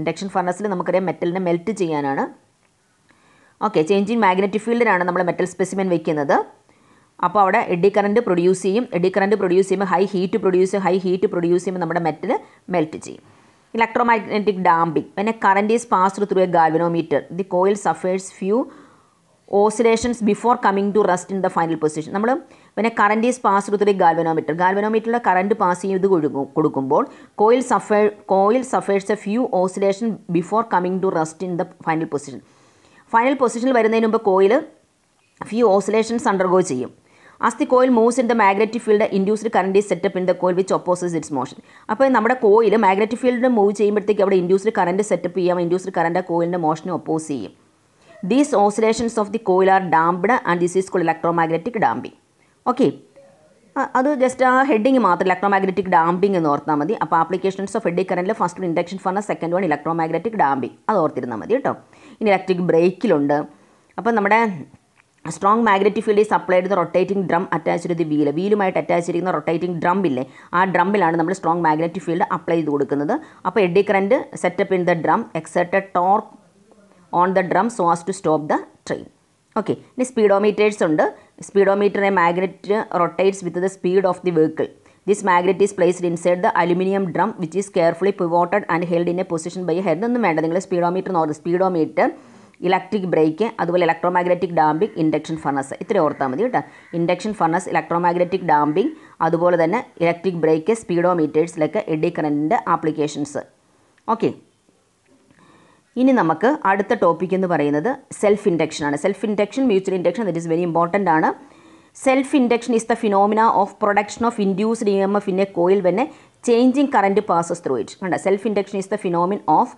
Speaker 1: induction ഫർണസിൽ നമുക്കറിയാം മെറ്റലിനെ മെൽറ്റ് ചെയ്യാനാണ് ഓക്കെ ചേഞ്ച് ഇൻ മാഗ്നറ്റിക് ഫീൽഡിനാണ് നമ്മൾ മെറ്റൽ സ്പെസിമെൻ വയ്ക്കുന്നത് അപ്പോൾ അവിടെ എഡി കറൻറ്റ് പ്രൊഡ്യൂസ് ചെയ്യും എഡി കറൻറ്റ് പ്രൊഡ്യൂസ് ചെയ്യുമ്പോൾ high heat produce high heat produce ചെയ്യുമ്പോൾ നമ്മുടെ മെറ്റൽ മെൽറ്റ് ചെയ്യും ഇലക്ട്രോ മാഗ്നറ്റിക് ഡാമ്പിംഗ് പിന്നെ current is passed through a galvanometer the coil സഫേഴ്സ് few oscillations before coming to rest in the final position നമ്മൾ പിന്നെ current is pass through galvanometer ഗാൽവനോമീറ്ററിൽ കറണ്ട് പാസ് ചെയ്ത് കൊടുക്കുമ്പോൾ coil suffer coil suffers a few oscillation before coming to rest in the final position final പൊസിഷനിൽ വരുന്നതിന് മുമ്പ് കോയിൽ ഫ്യൂ ഓസിലേഷൻസ് അണ്ടർഗോ ചെയ്യും as the coil moves in the magnetic field induced current is set up in the coil which opposes its motion അപ്പോൾ നമ്മുടെ കോയിൽ മാഗ്നറ്റിക് ഫീൽഡ് മൂവ് ചെയ്യുമ്പോഴത്തേക്ക് അവിടെ ഇൻഡ്യൂസ്ഡ് കറണ്ട് സെറ്റപ്പ് ചെയ്യാം ഇൻഡ്യൂസ്ഡ് കറണ്ട് ആ കോയിലിൻ്റെ മോഷനെ ഒപ്പോസ് ചെയ്യും these oscillations of the coil are damped and this is call electromagnetic damping okay അത് ജസ്റ്റ് ആ ഹെഡിങ് മാത്രം ഇലക്ട്രോ മാഗ്നറ്റിക് ഡാമ്പിംഗ് എന്ന് ഓർത്താൽ മതി അപ്പോൾ ആപ്ലിക്കേഷൻസ് ഓഫ് ഹെഡി കറണ്ടിൽ first induction furnace second one electromagnetic damping അത് ഓർത്തിരുന്നാൽ മതി കേട്ടോ ഇനി ഇലക്ട്രിക് ബ്രേക്കിലുണ്ട് അപ്പോൾ നമ്മുടെ strong magnetic field is applied the rotating drum attach ചെയ്ത് വീൽ വീലുമായിട്ട് അറ്റാച്ച് ചെയ്യുന്ന റൊട്ടേറ്റിംഗ് ഡ്രം ഇല്ലേ ആ ഡ്രമ്മിലാണ് നമ്മൾ സ്ട്രോങ് മാഗ്നറ്റിക് ഫീൽഡ് അപ്ലൈ ചെയ്ത് കൊടുക്കുന്നത് അപ്പോൾ eddy current set up in the drum exerted torque on the drum so as to stop the train okay ഇനി സ്പീഡോമീറ്റേഴ്സ് ഉണ്ട് സ്പീഡോമീറ്ററിനെ magnet rotates with the speed of the vehicle this magnet is placed inside the aluminium drum which is carefully pivoted and held in a position by hair ഒന്നും വേണ്ട നിങ്ങൾ speedometer north speedometer electric brake അതുപോലെ electromagnetic damping induction furnace ഇത്ര ഓർത്താൽ മതി കേട്ടോ induction furnace electromagnetic damping അതുപോലെ തന്നെ ഇലക്ട്രിക് ബ്രേക്ക് സ്പീഡോമീറ്റേഴ്സിലൊക്കെ എഡി കറൻറ്റിൻ്റെ ആപ്ലിക്കേഷൻസ് ഓക്കെ ഇനി നമുക്ക് അടുത്ത ടോപ്പിക് എന്ന് പറയുന്നത് സെൽഫ് ഇൻഡക്ഷൻ ആണ് self induction mutual induction that is very important ആണ് self induction is the phenomena of production of induced E M F in a coil when a changing current passes through it കണ്ട self induction is the phenomenon of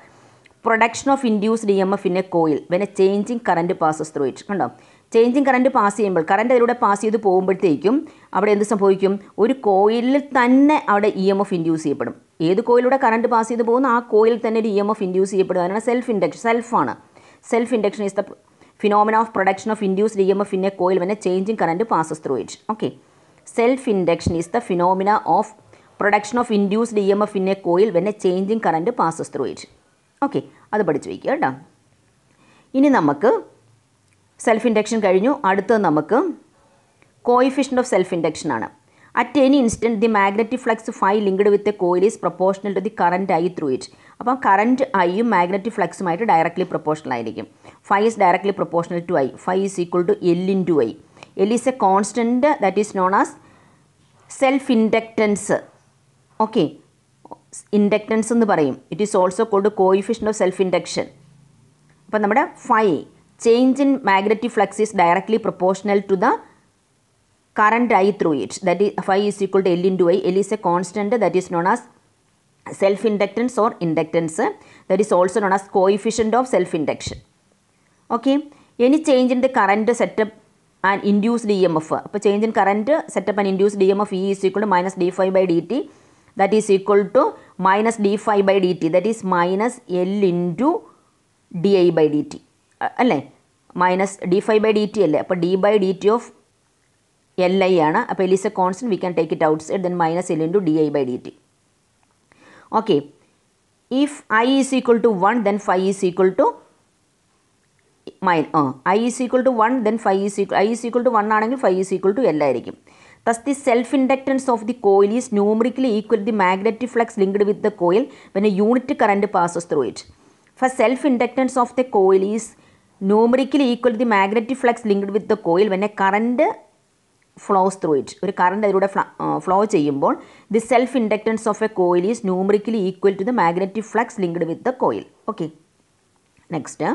Speaker 1: production of induced E M F in a coil when a changing current passes through it കണ്ടോ ചേഞ്ചിങ് കറൻറ്റ് പാസ് ചെയ്യുമ്പോൾ കറൻറ്റ് അതിലൂടെ പാസ് ചെയ്ത് പോകുമ്പോഴത്തേക്കും അവിടെ എന്ത് സംഭവിക്കും ഒരു കോയിലിൽ തന്നെ അവിടെ ഇ എം എഫ് ഇൻഡ്യൂസ് ചെയ്യപ്പെടും ഏത് കോയിലൂടെ കറൻറ്റ് പാസ് ചെയ്ത് പോകുന്ന ആ കോയിൽ തന്നെ ഒരു ഇ എം എഫ് ഇൻഡ്യൂസ് ചെയ്യപ്പെടും അതിനാണ് സെൽഫ് ഇൻഡക്ഷൻ സെൽഫാണ് self induction is the phenomena of production of of induced എം എഫ് a coil when a changing current passes through it okay self induction is the phenomena of production of induced E M F in a coil when a changing current passes through it okay അത് പഠിച്ചു വയ്ക്കുക കേട്ടോ ഇനി നമുക്ക് സെൽഫ് ഇൻഡക്ഷൻ കഴിഞ്ഞു അടുത്തത് നമുക്ക് കോയിഫിഷ്യൻ്റ് ഓഫ് സെൽഫ് ഇൻഡക്ഷൻ ആണ് at any instant the magnetic flux phi linked with a coil is proportional to the current I through it അപ്പം കറൻറ്റ് ഐയും മാഗ്നറ്റിക് ഫ്ലക്സുമായിട്ട് ഡയറക്ട്ലി പ്രൊപ്പോഷണൽ ആയിരിക്കും phi is directly proportional to I phi is equal to L into I L is a constant that is known as self inductance okay inductance എന്ന് പറയും it is also called coefficient of self induction അപ്പം നമ്മുടെ phi change in magnetic flux is directly proportional to the current I through it. That is phi is equal to L into I. L is a constant that is known as self-inductance or inductance. That is also known as coefficient of self-induction. Okay. Any change in the current setup and induced EMF. of. Change change in current and induced E M F E is equal to minus D phi by D T that is equal by dt. That is minus L into di by dt. Minus L into D I by D T അല്ലേ minus D li yana, L is a constant, we can take it outside, then minus L into di by dt. Okay, if i is equal to 1, then phi is equal to, minus, uh, i is equal to 1, then phi is equal, i is equal to 1, angle, phi is equal to li. Thus, the self-inductance of the coil is numerically equal to the magnetic flux linked with the coil when a unit current passes through it. For self-inductance of the coil is numerically equal to the magnetic flux linked with the coil when a current flows through it ഒരു കറണ്ട് അതിലൂടെ ഫ്ലോ ചെയ്യുമ്പോൾ the self inductance of a coil is numerically equal to the magnetic flux linked with the coil okay next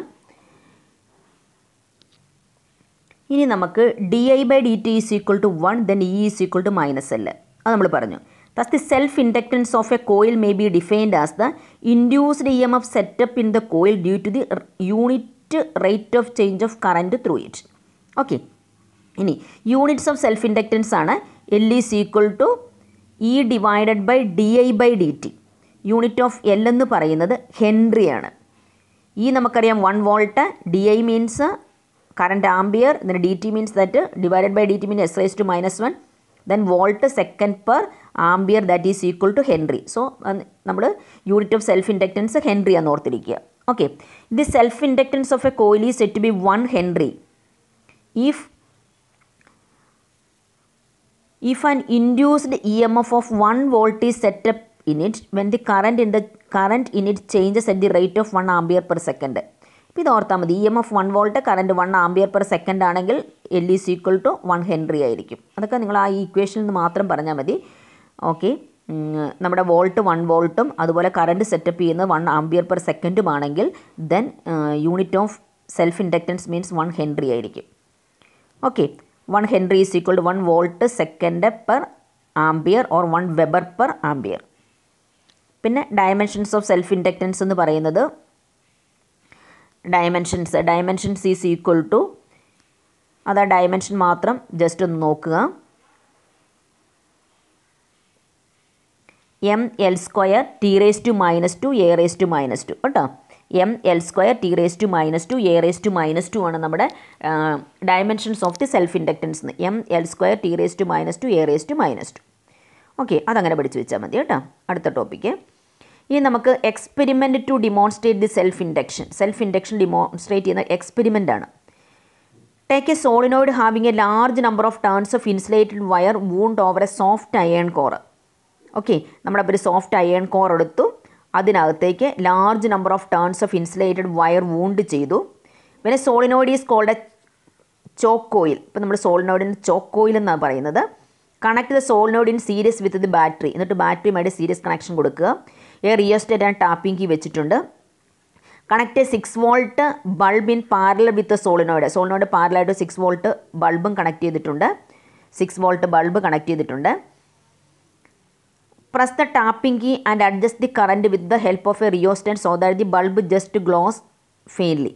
Speaker 1: ഇനി നമുക്ക് D I by D T is equal to one then E is equal to minus L അത് നമ്മൾ പറഞ്ഞു thus the self inductance of a coil may be defined as the induced E M F set up in the coil due to the unit rate of change of current through it okay ഇനി യൂണിറ്റ്സ് ഓഫ് സെൽഫ് ഇൻഡക്റ്റൻസ് ആണ് L is equal to E divided by D I by D T unit of L എന്ന് പറയുന്നത് ഹെൻറിയാണ് ഈ e നമുക്കറിയാം one volt D I means current ampere then D T means that divided by D T means S raise to minus one then volt second per ampere that is equal to henry so നമ്മൾ unit of self inductance henry ആണ് ഓർത്തിരിക്കുക okay the self inductance of a coil said be one henry if if an induced EMF of 1 volt is set up in it when the current in the current in it changes at the rate of 1 ampere per second ഇപ്പോൾ ഇത് ഓർത്താൽ മതി E M F one volt current one ampere per second ആണെങ്കിൽ L is equal to one henry ആയിരിക്കും അതൊക്കെ നിങ്ങൾ ആ ഈക്വേഷനിൽ നിന്ന് മാത്രം പറഞ്ഞാൽ മതി ഓക്കെ നമ്മുടെ വോൾട്ട് വൺ വോൾട്ടും അതുപോലെ കറണ്ട് സെറ്റപ്പ് ചെയ്യുന്നത് വൺ ആംബിയർ പെർ സെക്കൻഡും ആണെങ്കിൽ then unit of self inductance means one henry ആയിരിക്കും okay one henry is equal to one volt second per ampere or one weber per ampere പിന്നെ ഡയമെൻഷൻസ് ഓഫ് സെൽഫ് ഇൻഡക്റ്റൻസ് എന്ന് പറയുന്നത് dimensions dimensions is equal to അത് ആ ഡയമെൻഷൻ മാത്രം ജസ്റ്റ് ഒന്ന് നോക്കുക M L square T raise to minus two A raise to minus two കേട്ടോ M L square T raise to minus two A raise to minus two ആണ് നമ്മുടെ dimensions of the self inductance എന്ന് M L square T raise to minus two A raise to minus two okay അതങ്ങനെ പഠിച്ചു വെച്ചാൽ മതി കേട്ടോ അടുത്ത ടോപ്പിക്ക് ഇനി നമുക്ക് experiment to demonstrate the self induction self induction demonstrate ചെയ്യുന്ന എക്സ്പെരിമെൻ്റ് ആണ് take a solenoid having a large number of turns of insulated wire wound over A soft iron core okay നമ്മളപ്പോൾ ഒരു സോഫ്റ്റ് അയേൺ കോർ എടുത്തു അതിനകത്തേക്ക് large number of turns of insulated wire wound ചെയ്തു പിന്നെ solenoid is called a choke coil ഇപ്പോൾ നമ്മൾ സോളിനോയിഡിന് ചോക്കോയിൽ എന്നാണ് പറയുന്നത് connect the solenoid in series with the battery എന്നിട്ട് ബാറ്ററിയുമായിട്ട് സീരീസ് കണക്ഷൻ കൊടുക്കുക a rheostat and tapping key വെച്ചിട്ടുണ്ട് connect six volt bulb in parallel with solenoid solenoid പാരലായിട്ട് സിക്സ് വോൾട്ട് ബൾബും കണക്ട് ചെയ്തിട്ടുണ്ട് സിക്സ് വോൾട്ട് ബൾബ് കണക്ട് ചെയ്തിട്ടുണ്ട് press the tapping key and adjust the current with the help of a rheostat so that the bulb just glows faintly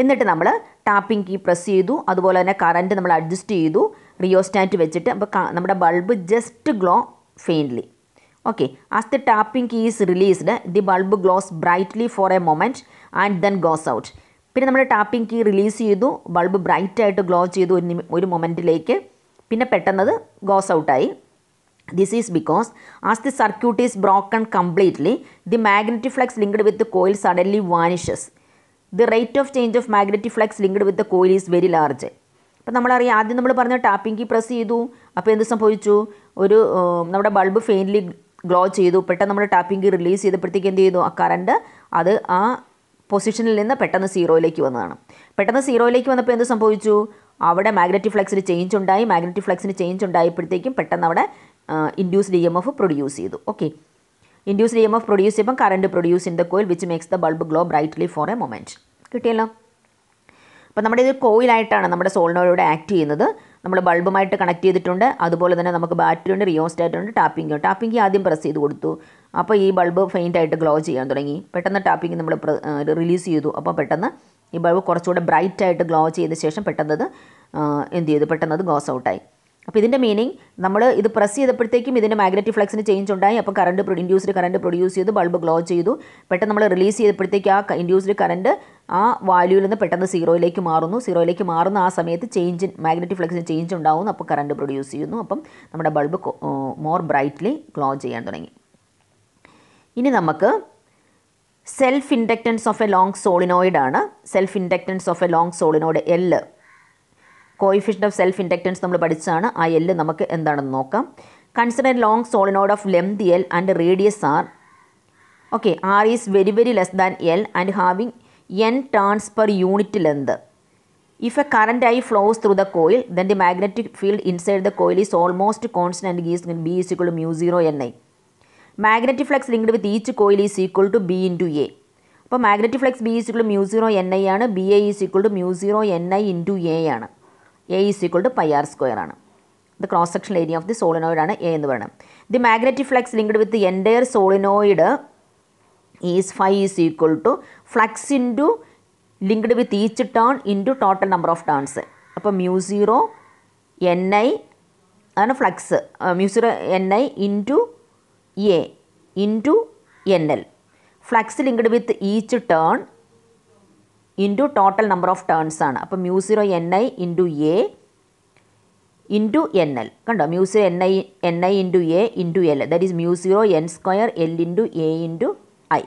Speaker 1: എന്നിട്ട് നമ്മൾ ടാപ്പിംഗ് കീ പ്രസ് ചെയ്തു അതുപോലെ തന്നെ കറൻറ്റ് നമ്മൾ അഡ്ജസ്റ്റ് ചെയ്തു റിയോസ്റ്റാറ്റ് വെച്ചിട്ട് അപ്പോൾ നമ്മുടെ bulb just glow faintly okay as the tapping key is released the bulb glows brightly for a moment and then goes out പിന്നെ നമ്മൾ ടാപ്പിംഗ് കീ റിലീസ് ചെയ്തു ബൾബ് ബ്രൈറ്റായിട്ട് ഗ്ലോ ചെയ്തു ഒരു ഒരു മൊമെൻറ്റിലേക്ക് പിന്നെ പെട്ടെന്നത് ഗോസ് ഔട്ടായി this is because as the circuit is broken completely the magnetic flux linked with coil suddenly vanishes the rate of change of magnetic flux linked with coil is very large അപ്പം നമ്മളറിയാം ആദ്യം നമ്മൾ പറഞ്ഞ ടാപ്പിംഗ് കീ പ്രസ് ചെയ്തു അപ്പോൾ എന്ത് സംഭവിച്ചു ഒരു നമ്മുടെ ബൾബ് ഫെയിൻലി ഗ്ലോ ചെയ്തു പെട്ടെന്ന് നമ്മൾ ടാപ്പിംഗ് കീ റിലീസ് ചെയ്തപ്പോഴത്തേക്ക് എന്ത് ചെയ്തു ആ കറണ്ട് അത് ആ പൊസിഷനിൽ നിന്ന് പെട്ടെന്ന് സീറോയിലേക്ക് വന്നതാണ് പെട്ടെന്ന് സീറോയിലേക്ക് വന്നപ്പോൾ എന്ത് സംഭവിച്ചു അവിടെ മാഗ്നറ്റിക് ഫ്ലക്സിന് ചേഞ്ച് ഉണ്ടായി മാഗ്നറ്റിക് ഫ്ലക്സിന് ചേഞ്ച് ഉണ്ടായപ്പോഴത്തേക്കും പെട്ടെന്ന് അവിടെ induced E M F produce ചെയ്തു okay induced E M F produce ചെയ്യുമ്പോൾ current produce in the coil which makes the bulb glow brightly for a moment കിട്ടിയല്ലോ അപ്പം നമ്മുടെ ഇത് കോയിലായിട്ടാണ് നമ്മുടെ സോളിനോയിലൂടെ ആക്ട് ചെയ്യുന്നത് നമ്മൾ ബൾബുമായിട്ട് കണക്ട് ചെയ്തിട്ടുണ്ട് അതുപോലെ തന്നെ നമുക്ക് ബാറ്ററി ഉണ്ട് റിയോസ്റ്റാറ്റ് ഉണ്ട് ടാപ്പിംഗ് ടാപ്പിംഗ് ആദ്യം പ്രസ് ചെയ്ത് കൊടുത്തു അപ്പോൾ ഈ ബൾബ് ഫെയിൻ്റ് ആയിട്ട് ഗ്ലോ ചെയ്യാൻ തുടങ്ങി പെട്ടെന്ന് ടാപ്പിംഗ് നമ്മൾ റിലീസ് ചെയ്തു അപ്പോൾ പെട്ടെന്ന് ഈ ബൾബ് കുറച്ചുകൂടെ ബ്രൈറ്റ് ആയിട്ട് ഗ്ലോ ചെയ്ത ശേഷം പെട്ടെന്നത് എന്ത് ചെയ്തു പെട്ടെന്നത് ഗോസ് ഔട്ടായി അപ്പോൾ ഇതിൻ്റെ മീനിങ് നമ്മൾ ഇത് പ്രസ് ചെയ്തപ്പോഴത്തേക്കും ഇതിൻ്റെ മാഗ്നറ്റിക് ഫ്ലക്സിന് ചേഞ്ച് ഉണ്ടായി അപ്പോൾ കറണ്ട് ഇൻഡ്യൂസ്ഡ് കറണ്ട് പ്രൊഡ്യൂസ് ചെയ്ത് ബൾബ് ഗ്ലോ ചെയ്തു പെട്ടെന്ന് നമ്മൾ റിലീസ് ചെയ്തപ്പോഴത്തേക്ക് ആ ഇൻഡ്യൂസ്ഡ് കറണ്ട് ആ വാല്യൂവിൽ നിന്ന് പെട്ടെന്ന് സീറോയിലേക്ക് മാറുന്നു സീറോയിലേക്ക് മാറുന്ന ആ സമയത്ത് ചേഞ്ച് മാഗ്നറ്റിക് ഫ്ലക്സിന് ചേഞ്ച് ഉണ്ടാവുന്നു അപ്പോൾ കറണ്ട് പ്രൊഡ്യൂസ് ചെയ്യുന്നു അപ്പം നമ്മുടെ ബൾബ് മോർ ബ്രൈറ്റ്ലി ഗ്ലോ ചെയ്യാൻ തുടങ്ങി ഇനി നമുക്ക് self inductance of a long solenoid ആണ് self inductance of a long solenoid L coefficient of self inductance നമ്മൾ പഠിച്ചതാണ് ആ എല്ല് നമുക്ക് എന്താണെന്ന് നോക്കാം consider long solenoid of length L and radius R okay R is very very less than L and having N turns per unit length if a current I flows through the coil then the magnetic field inside the coil is almost constant gives gives B is equal to mu zero N I magnetic flux linked with each coil is equal to B to A അപ്പോൾ magnetic flux B is equal to mu zero N I ആണ് B A is equal to mu zero N I to A ആണ് A is equal to pi R square ആണ് the cross section area of the solenoid ആണ് എ എന്ന് പറയുന്നത് the magnetic flux linked with entire solenoid is five is equal to flux into linked with each turn into total number of turns അപ്പോൾ മ്യൂ സീറോ എൻ ഐ അതാണ് flux mu zero N I into A into N L flux linked with each turn into total number of turns ആണ് അപ്പോൾ mu zero N I into A into N L കണ്ടോ mu zero N I N I into A into L that is mu zero N square L into A into I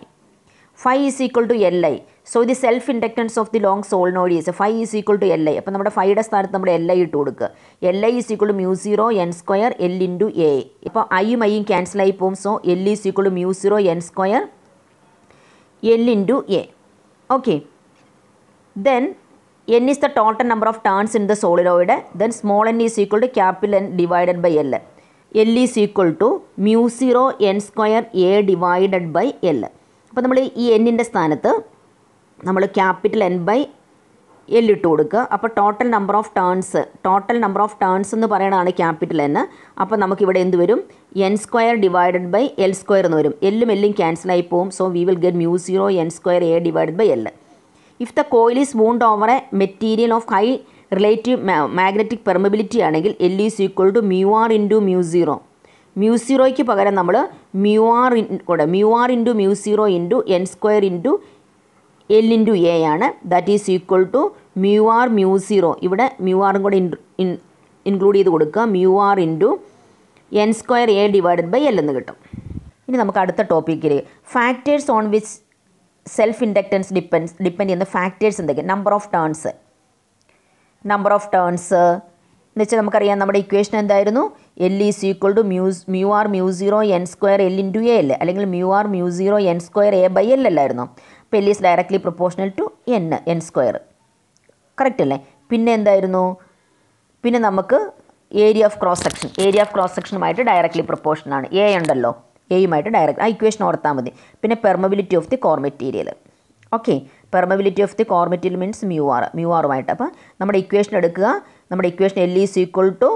Speaker 1: five is equal to L I so the self inductance of the long solenoid is five is equal to L I അപ്പോൾ നമ്മുടെ ഫൈയുടെ സ്ഥാനത്ത് നമ്മൾ എൽ ഐ ഇട്ട് കൊടുക്കുക L I is equal to mu zero N square L into A ഇപ്പോൾ ഐയും ഐയും ക്യാൻസൽ ആയി പോകും so L is equal to mu zero N square L into A okay then N is the total number of turns in the solenoid then small N is equal to capital N divided by L L is equal to mu zero N square A divided by L അപ്പോൾ നമ്മൾ ഈ എന്നിൻ്റെ സ്ഥാനത്ത് നമ്മൾ ക്യാപിറ്റൽ എൻ ബൈ എൽ ഇട്ട് കൊടുക്കുക അപ്പോൾ total number of turns total number of turns എന്ന് പറയണതാണ് ക്യാപിറ്റൽ എന്ന് അപ്പോൾ നമുക്കിവിടെ എന്ത് വരും N square divided by L square എന്ന് വരും എല്ലും എല്ലും ക്യാൻസൽ ആയി പോകും so we will get mu zero N square A divided by L if the coil is wound over a material of high relative magnetic permeability ആണെങ്കിൽ L is equal to mu R into mu zero mu സീറോയ്ക്ക് പകരം നമ്മൾ മ്യൂ ആർ ഇൻ കൂടെ mu R into mu zero into N square into L into A ആണ് that is equal to mu R mu zero ഇവിടെ മ്യൂ ആറും കൂടെ ഇൻ ഇൻക്ലൂഡ് ചെയ്ത് കൊടുക്കുക mu R into N square A divided by L എന്ന് കിട്ടും ഇനി നമുക്ക് അടുത്ത ടോപ്പിക്കിൽ factors on which self inductance depends depend ചെയ്യുന്ന ഫാക്ടേഴ്സ് എന്തൊക്കെയാണ് number of turns number of turns എന്ന് വെച്ചാൽ നമുക്കറിയാം നമ്മുടെ ഇക്വേഷൻ എന്തായിരുന്നു എൽ ഈസ് ഈക്വൾ ടു മ്യൂസ് mu R mu zero N square L into A അല്ലേ അല്ലെങ്കിൽ mu R mu zero N square A by L അല്ലായിരുന്നു അപ്പോൾ L is directly proportional to N N square correct അല്ലേ പിന്നെ എന്തായിരുന്നു പിന്നെ നമുക്ക് area of cross section area of cross സെക്ഷനുമായിട്ട് ഡയറക്ട്ലി പ്രൊപ്പോർഷൻ ആണ് എ ഉണ്ടല്ലോ എയുമായിട്ട് ഡയറക്റ്റ് ആ ഇക്വേഷൻ ഓർത്താൽ മതി പിന്നെ permeability of the core material okay permeability of the core material means mu R mu ആറുമായിട്ട് അപ്പോൾ നമ്മുടെ ഇക്വേഷൻ എടുക്കുക നമ്മുടെ equation L is equal to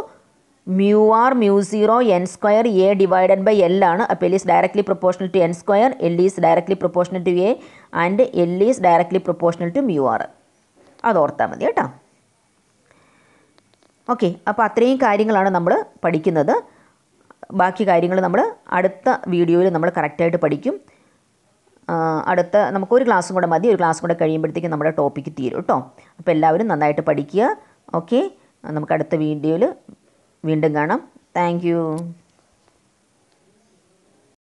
Speaker 1: mu R mu zero N square A divided by L ആണ് അപ്പോൾ L is directly proportional to N square L is directly proportional to A and L is directly proportional to mu R അത് ഓർത്താൽ മതി കേട്ടോ ഓക്കെ അപ്പോൾ അത്രയും കാര്യങ്ങളാണ് നമ്മൾ പഠിക്കുന്നത് ബാക്കി കാര്യങ്ങൾ നമ്മൾ അടുത്ത വീഡിയോയിൽ നമ്മൾ കറക്റ്റായിട്ട് പഠിക്കും അടുത്ത നമുക്കൊരു ക്ലാസ്സും കൂടെ മതി ഒരു ക്ലാസ്സും കൂടെ കഴിയുമ്പോഴത്തേക്കും നമ്മുടെ ടോപ്പിക്ക് തീരും കേട്ടോ അപ്പോൾ എല്ലാവരും നന്നായിട്ട് പഠിക്കുക ഓക്കെ നമുക്ക് അടുത്ത വീഡിയോയിൽ വീണ്ടും കാണാം താങ്ക്